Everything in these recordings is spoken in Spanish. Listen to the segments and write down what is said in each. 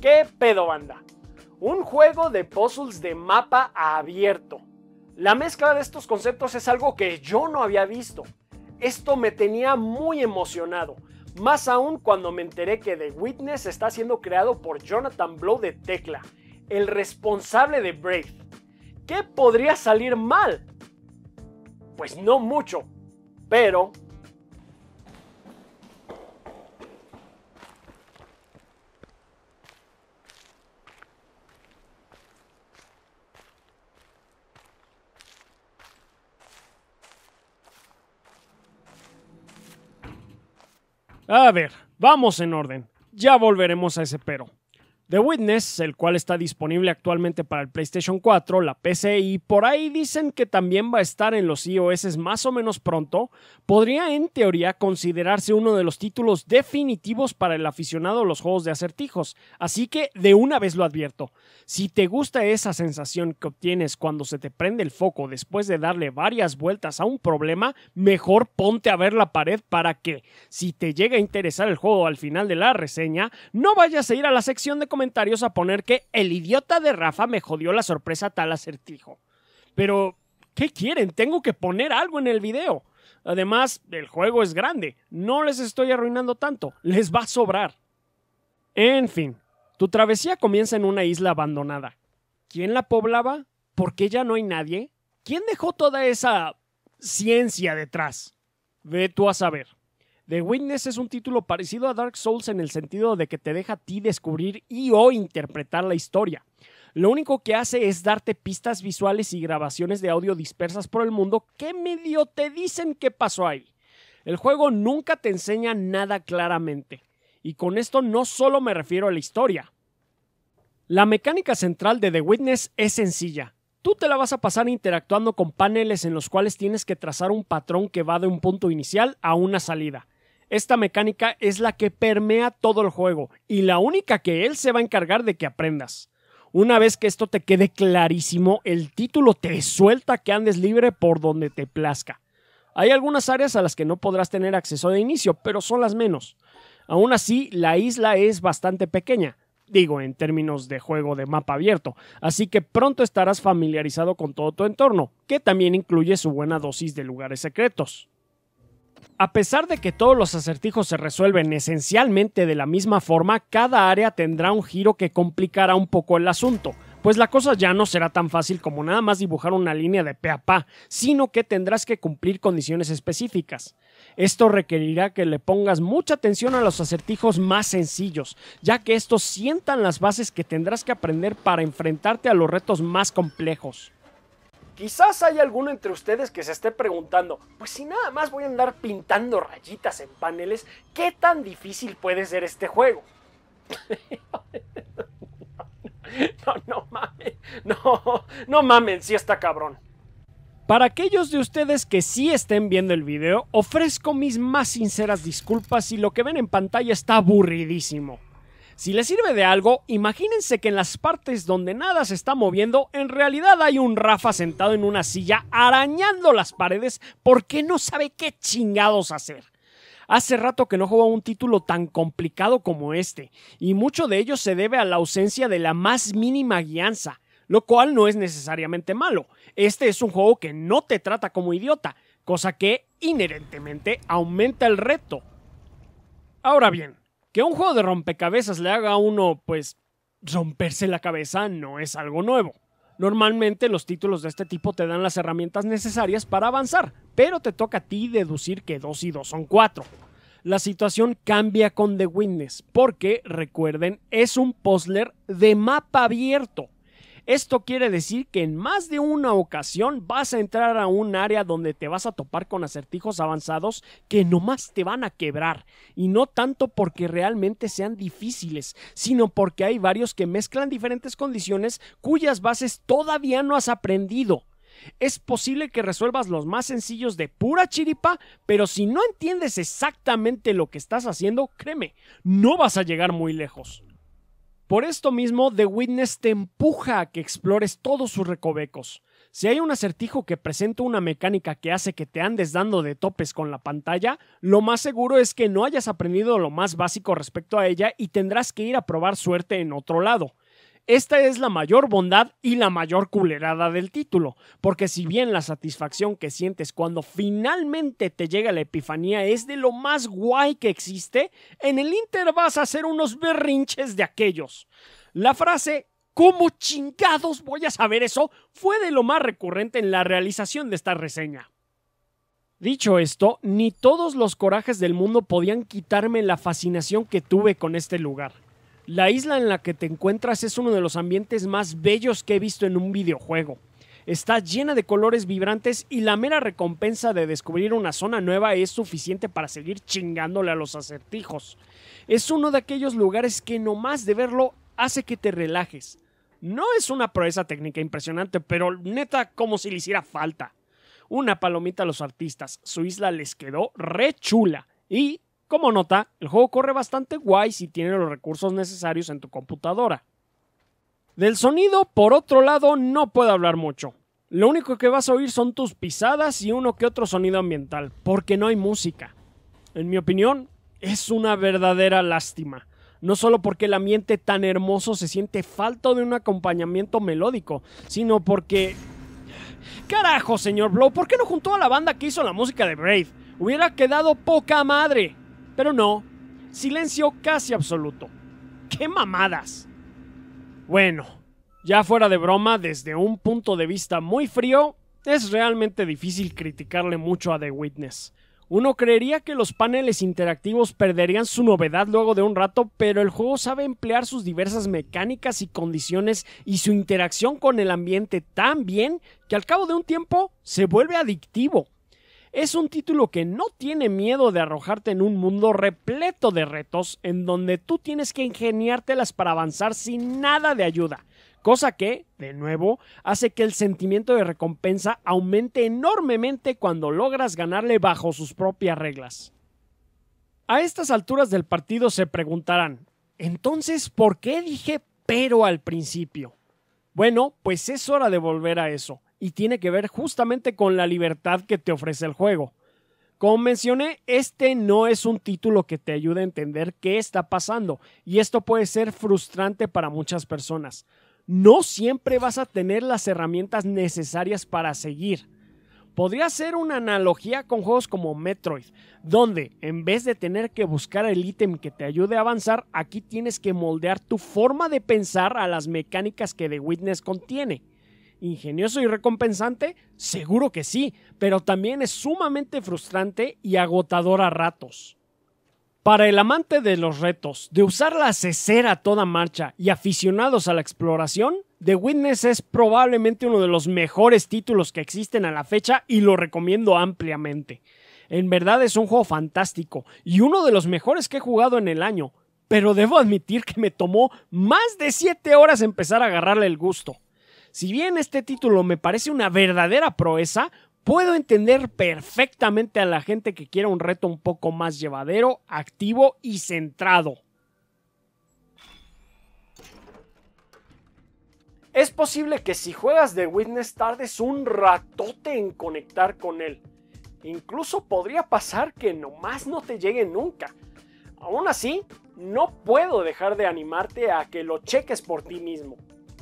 ¿Qué pedo, banda? Un juego de puzzles de mapa abierto. La mezcla de estos conceptos es algo que yo no había visto. Esto me tenía muy emocionado, más aún cuando me enteré que The Witness está siendo creado por Jonathan Blow de Tecla, el responsable de Brave. ¿Qué podría salir mal? Pues no mucho, pero A ver, vamos en orden. Ya volveremos a ese pero. The Witness, el cual está disponible actualmente para el PlayStation 4, la PC y por ahí dicen que también va a estar en los iOS más o menos pronto, podría en teoría considerarse uno de los títulos definitivos para el aficionado a los juegos de acertijos. Así que de una vez lo advierto, si te gusta esa sensación que obtienes cuando se te prende el foco después de darle varias vueltas a un problema, mejor ponte a ver la pared para que, si te llega a interesar el juego al final de la reseña, no vayas a ir a la sección de comentarios a poner que el idiota de Rafa me jodió la sorpresa tal acertijo. Pero, ¿qué quieren? Tengo que poner algo en el video. Además, el juego es grande. No les estoy arruinando tanto. Les va a sobrar. En fin, tu travesía comienza en una isla abandonada. ¿Quién la poblaba? ¿Por qué ya no hay nadie? ¿Quién dejó toda esa ciencia detrás? Ve tú a saber. The Witness es un título parecido a Dark Souls en el sentido de que te deja a ti descubrir y o interpretar la historia. Lo único que hace es darte pistas visuales y grabaciones de audio dispersas por el mundo que medio te dicen qué pasó ahí. El juego nunca te enseña nada claramente. Y con esto no solo me refiero a la historia. La mecánica central de The Witness es sencilla. Tú te la vas a pasar interactuando con paneles en los cuales tienes que trazar un patrón que va de un punto inicial a una salida esta mecánica es la que permea todo el juego y la única que él se va a encargar de que aprendas. Una vez que esto te quede clarísimo, el título te suelta que andes libre por donde te plazca. Hay algunas áreas a las que no podrás tener acceso de inicio, pero son las menos. Aún así, la isla es bastante pequeña, digo, en términos de juego de mapa abierto, así que pronto estarás familiarizado con todo tu entorno, que también incluye su buena dosis de lugares secretos. A pesar de que todos los acertijos se resuelven esencialmente de la misma forma, cada área tendrá un giro que complicará un poco el asunto, pues la cosa ya no será tan fácil como nada más dibujar una línea de pe a pa, sino que tendrás que cumplir condiciones específicas. Esto requerirá que le pongas mucha atención a los acertijos más sencillos, ya que estos sientan las bases que tendrás que aprender para enfrentarte a los retos más complejos. Quizás hay alguno entre ustedes que se esté preguntando, pues si nada más voy a andar pintando rayitas en paneles, ¿qué tan difícil puede ser este juego? no, no mames, no, no mamen, si está cabrón. Para aquellos de ustedes que sí estén viendo el video, ofrezco mis más sinceras disculpas si lo que ven en pantalla está aburridísimo. Si le sirve de algo, imagínense que en las partes donde nada se está moviendo, en realidad hay un Rafa sentado en una silla arañando las paredes porque no sabe qué chingados hacer. Hace rato que no juega un título tan complicado como este, y mucho de ello se debe a la ausencia de la más mínima guianza, lo cual no es necesariamente malo. Este es un juego que no te trata como idiota, cosa que inherentemente aumenta el reto. Ahora bien, que un juego de rompecabezas le haga a uno, pues, romperse la cabeza no es algo nuevo. Normalmente los títulos de este tipo te dan las herramientas necesarias para avanzar, pero te toca a ti deducir que dos y dos son cuatro. La situación cambia con The Witness, porque recuerden, es un puzzler de mapa abierto. Esto quiere decir que en más de una ocasión vas a entrar a un área donde te vas a topar con acertijos avanzados que nomás te van a quebrar. Y no tanto porque realmente sean difíciles, sino porque hay varios que mezclan diferentes condiciones cuyas bases todavía no has aprendido. Es posible que resuelvas los más sencillos de pura chiripa, pero si no entiendes exactamente lo que estás haciendo, créeme, no vas a llegar muy lejos. Por esto mismo, The Witness te empuja a que explores todos sus recovecos. Si hay un acertijo que presenta una mecánica que hace que te andes dando de topes con la pantalla, lo más seguro es que no hayas aprendido lo más básico respecto a ella y tendrás que ir a probar suerte en otro lado. Esta es la mayor bondad y la mayor culerada del título, porque si bien la satisfacción que sientes cuando finalmente te llega la epifanía es de lo más guay que existe, en el Inter vas a hacer unos berrinches de aquellos. La frase ¿Cómo chingados voy a saber eso? fue de lo más recurrente en la realización de esta reseña. Dicho esto, ni todos los corajes del mundo podían quitarme la fascinación que tuve con este lugar. La isla en la que te encuentras es uno de los ambientes más bellos que he visto en un videojuego. Está llena de colores vibrantes y la mera recompensa de descubrir una zona nueva es suficiente para seguir chingándole a los acertijos. Es uno de aquellos lugares que nomás de verlo hace que te relajes. No es una proeza técnica impresionante, pero neta como si le hiciera falta. Una palomita a los artistas, su isla les quedó re chula y como nota, el juego corre bastante guay si tiene los recursos necesarios en tu computadora. Del sonido, por otro lado, no puedo hablar mucho. Lo único que vas a oír son tus pisadas y uno que otro sonido ambiental, porque no hay música. En mi opinión, es una verdadera lástima. No solo porque el ambiente tan hermoso se siente falto de un acompañamiento melódico, sino porque... Carajo, señor Blow, ¿por qué no juntó a la banda que hizo la música de Brave? Hubiera quedado poca madre. Pero no, silencio casi absoluto. ¡Qué mamadas! Bueno, ya fuera de broma, desde un punto de vista muy frío, es realmente difícil criticarle mucho a The Witness. Uno creería que los paneles interactivos perderían su novedad luego de un rato, pero el juego sabe emplear sus diversas mecánicas y condiciones y su interacción con el ambiente tan bien que al cabo de un tiempo se vuelve adictivo. Es un título que no tiene miedo de arrojarte en un mundo repleto de retos en donde tú tienes que ingeniártelas para avanzar sin nada de ayuda, cosa que, de nuevo, hace que el sentimiento de recompensa aumente enormemente cuando logras ganarle bajo sus propias reglas. A estas alturas del partido se preguntarán, entonces, ¿por qué dije pero al principio? Bueno, pues es hora de volver a eso y tiene que ver justamente con la libertad que te ofrece el juego. Como mencioné, este no es un título que te ayude a entender qué está pasando y esto puede ser frustrante para muchas personas. No siempre vas a tener las herramientas necesarias para seguir. Podría ser una analogía con juegos como Metroid, donde en vez de tener que buscar el ítem que te ayude a avanzar, aquí tienes que moldear tu forma de pensar a las mecánicas que The Witness contiene ingenioso y recompensante? Seguro que sí, pero también es sumamente frustrante y agotador a ratos. Para el amante de los retos, de usar la cesera a toda marcha y aficionados a la exploración, The Witness es probablemente uno de los mejores títulos que existen a la fecha y lo recomiendo ampliamente. En verdad es un juego fantástico y uno de los mejores que he jugado en el año, pero debo admitir que me tomó más de 7 horas empezar a agarrarle el gusto. Si bien este título me parece una verdadera proeza, puedo entender perfectamente a la gente que quiera un reto un poco más llevadero, activo y centrado. Es posible que si juegas The Witness tardes un ratote en conectar con él. Incluso podría pasar que nomás no te llegue nunca. Aún así, no puedo dejar de animarte a que lo cheques por ti mismo.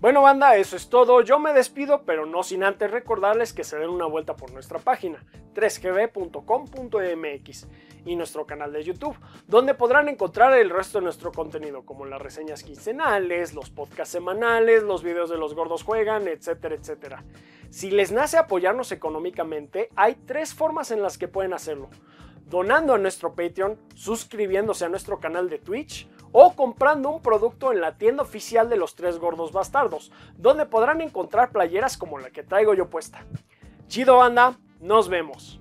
Bueno banda, eso es todo, yo me despido, pero no sin antes recordarles que se den una vuelta por nuestra página 3gb.com.mx y nuestro canal de YouTube, donde podrán encontrar el resto de nuestro contenido, como las reseñas quincenales, los podcasts semanales, los videos de los gordos juegan, etcétera, etcétera. Si les nace apoyarnos económicamente, hay tres formas en las que pueden hacerlo donando a nuestro Patreon, suscribiéndose a nuestro canal de Twitch o comprando un producto en la tienda oficial de los tres gordos bastardos, donde podrán encontrar playeras como la que traigo yo puesta. Chido banda, nos vemos.